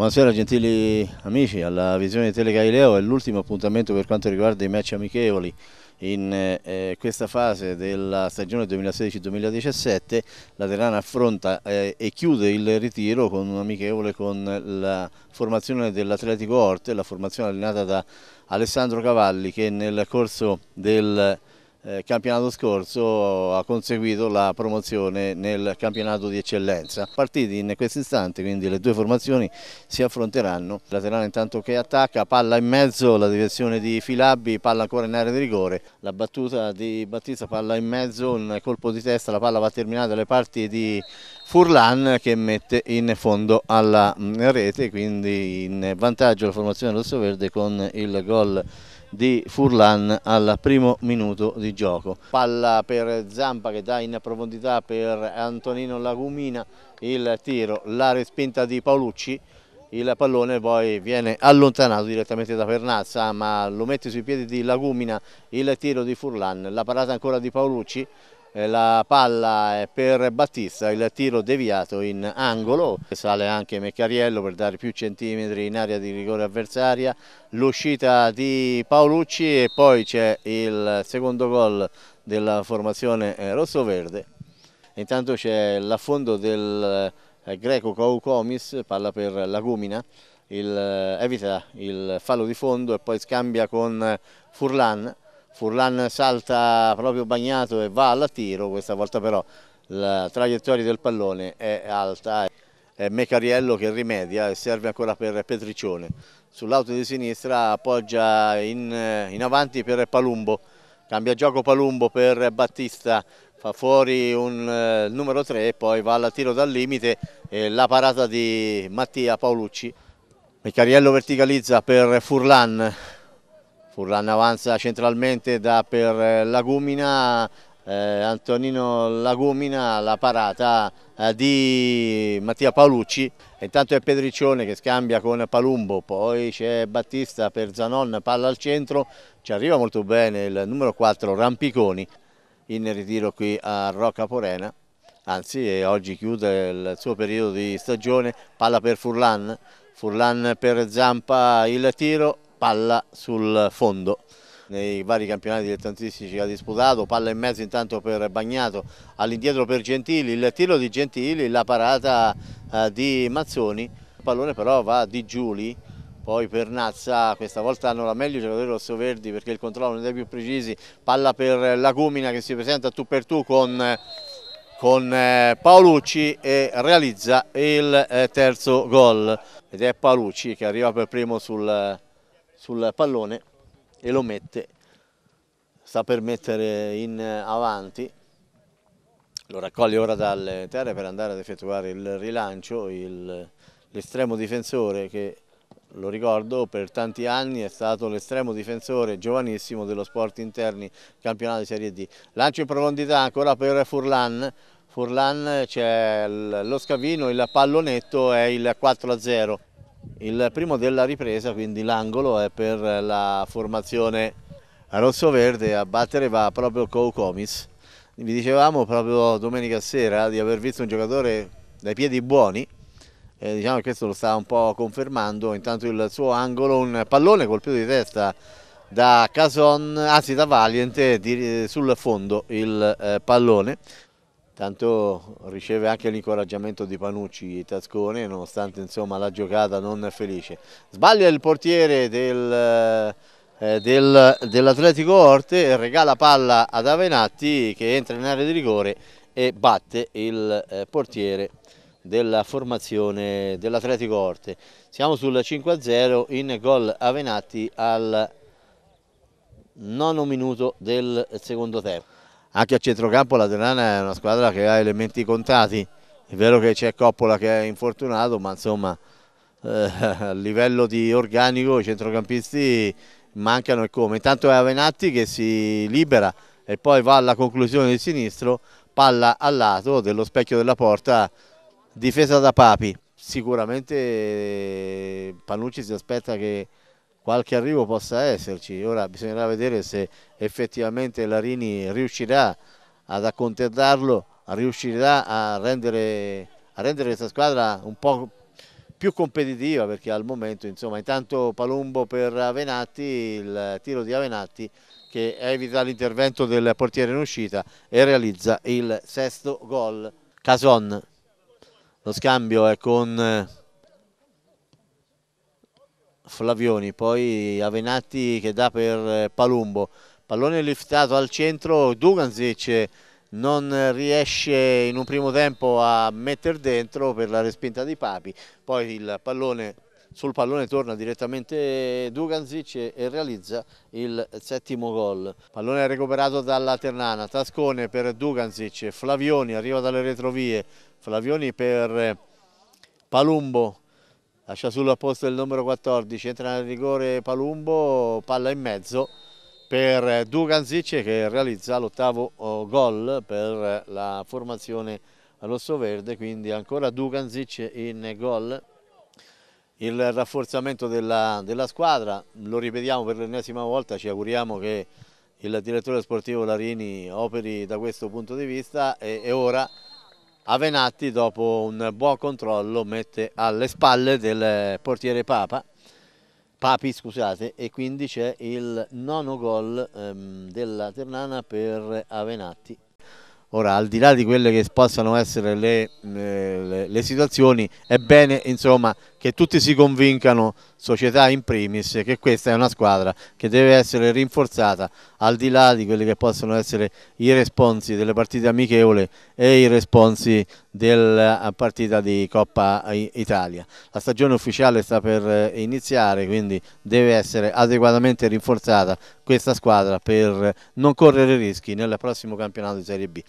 Buonasera gentili amici, alla visione di Telegaileo è l'ultimo appuntamento per quanto riguarda i match amichevoli in eh, questa fase della stagione 2016-2017 la Terana affronta eh, e chiude il ritiro con un amichevole con la formazione dell'Atletico Orte, la formazione allenata da Alessandro Cavalli che nel corso del eh, campionato scorso ha conseguito la promozione nel campionato di eccellenza. Partiti in questo istante, quindi le due formazioni si affronteranno. Laterale intanto che attacca, palla in mezzo, la direzione di Filabbi, palla ancora in area di rigore, la battuta di Battista, palla in mezzo, un colpo di testa, la palla va terminata dalle parti di Furlan che mette in fondo alla mm, rete, quindi in vantaggio la formazione rossoverde con il gol di Furlan al primo minuto di gioco. Palla per Zampa che dà in profondità per Antonino Lagumina il tiro, la respinta di Paolucci, il pallone poi viene allontanato direttamente da Pernazza ma lo mette sui piedi di Lagumina il tiro di Furlan, la parata ancora di Paolucci eh, la palla è per Battista, il tiro deviato in angolo, sale anche Meccariello per dare più centimetri in area di rigore avversaria, l'uscita di Paolucci e poi c'è il secondo gol della formazione eh, rossoverde. Intanto c'è l'affondo del eh, greco Koukomis, palla per Lagumina, il, evita il fallo di fondo e poi scambia con Furlan Furlan salta proprio bagnato e va tiro, questa volta però la traiettoria del pallone è alta. È Mecariello che rimedia e serve ancora per Petriccione. Sull'auto di sinistra appoggia in, in avanti per Palumbo. Cambia gioco Palumbo per Battista, fa fuori un eh, numero 3 poi va al tiro dal limite e la parata di Mattia Paolucci Mecariello verticalizza per Furlan Furlan avanza centralmente da per eh, Lagumina, eh, Antonino Lagumina la parata eh, di Mattia Paolucci e intanto è Pedriccione che scambia con Palumbo poi c'è Battista per Zanon palla al centro ci arriva molto bene il numero 4 Rampiconi in ritiro qui a Rocca Porena anzi oggi chiude il suo periodo di stagione palla per Furlan Furlan per Zampa il tiro palla sul fondo nei vari campionati dilettantistici che ha disputato, palla in mezzo intanto per Bagnato, all'indietro per Gentili, il tiro di Gentili, la parata eh, di Mazzoni, il pallone però va di Giuli, poi per Nazza, questa volta hanno la meglio i giocatori rossoverdi perché il controllo non è più precisi, palla per Lagumina che si presenta tu per tu con, con eh, Paolucci e realizza il eh, terzo gol ed è Paolucci che arriva per primo sul sul pallone e lo mette, sta per mettere in avanti, lo raccoglie ora dalle terre per andare ad effettuare il rilancio, l'estremo difensore che lo ricordo per tanti anni è stato l'estremo difensore giovanissimo dello sport interni campionato di Serie D. Lancio in profondità ancora per Furlan, Furlan c'è lo scavino, il pallonetto è il 4-0. Il primo della ripresa, quindi l'angolo, è per la formazione rosso-verde, a battere va proprio Koukomis. Vi dicevamo proprio domenica sera di aver visto un giocatore dai piedi buoni, e diciamo che questo lo sta un po' confermando, intanto il suo angolo, un pallone colpito di testa da Cason, anzi da Valiente di, sul fondo il eh, pallone tanto riceve anche l'incoraggiamento di Panucci Tascone nonostante insomma, la giocata non è felice sbaglia il portiere del, eh, eh del, dell'Atletico Orte regala palla ad Avenatti che entra in area di rigore e batte il eh, portiere della formazione dell'Atletico Orte siamo sul 5-0 in gol Avenatti al nono minuto del secondo tempo anche a centrocampo la Terana è una squadra che ha elementi contati, è vero che c'è Coppola che è infortunato ma insomma eh, a livello di organico i centrocampisti mancano e come, intanto è Avenatti che si libera e poi va alla conclusione del sinistro, palla al lato dello specchio della porta, difesa da Papi, sicuramente Pannucci si aspetta che qualche arrivo possa esserci. Ora bisognerà vedere se effettivamente Larini riuscirà ad accontentarlo, riuscirà a rendere, a rendere questa squadra un po' più competitiva perché al momento insomma intanto Palumbo per Avenatti, il tiro di Avenatti che evita l'intervento del portiere in uscita e realizza il sesto gol. Cason, lo scambio è con Flavioni, poi Avenatti che dà per eh, Palumbo, pallone liftato al centro, Duganzic non riesce in un primo tempo a mettere dentro per la respinta di Papi, poi il pallone sul pallone torna direttamente Duganzic e realizza il settimo gol. Pallone recuperato dalla Ternana, Tascone per Duganzic, Flavioni arriva dalle retrovie, Flavioni per eh, Palumbo lascia sullo posto del numero 14, entra nel rigore Palumbo, palla in mezzo per Dugan Zicce che realizza l'ottavo oh, gol per la formazione rossoverde, quindi ancora Dugan Zicce in gol. Il rafforzamento della, della squadra, lo ripetiamo per l'ennesima volta, ci auguriamo che il direttore sportivo Larini operi da questo punto di vista e, e ora Avenatti dopo un buon controllo mette alle spalle del portiere Papa, Papi scusate e quindi c'è il nono gol ehm, della Ternana per Avenatti. Ora al di là di quelle che possano essere le, eh, le, le situazioni è bene insomma che tutti si convincano, società in primis, che questa è una squadra che deve essere rinforzata al di là di quelli che possono essere i responsi delle partite amichevole e i responsi della eh, partita di Coppa Italia. La stagione ufficiale sta per eh, iniziare, quindi deve essere adeguatamente rinforzata questa squadra per non correre rischi nel prossimo campionato di Serie B.